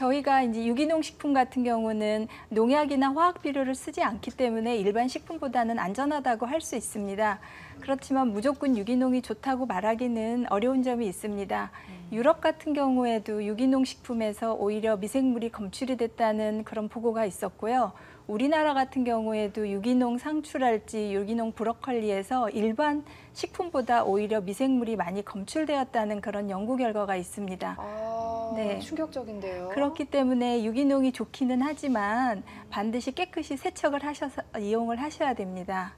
저희가 이제 유기농 식품 같은 경우는 농약이나 화학 비료를 쓰지 않기 때문에 일반 식품보다는 안전하다고 할 수 있습니다. 그렇지만 무조건 유기농이 좋다고 말하기는 어려운 점이 있습니다. 음. 유럽 같은 경우에도 유기농 식품에서 오히려 미생물이 검출이 됐다는 그런 보고가 있었고요. 우리나라 같은 경우에도 유기농 상출할지 유기농 브로콜리에서 일반 식품보다 오히려 미생물이 많이 검출되었다는 그런 연구 결과가 있습니다. 아... 네. 아, 충격적인데요. 그렇기 때문에 유기농이 좋기는 하지만 반드시 깨끗이 세척을 하셔서 어, 이용을 하셔야 됩니다.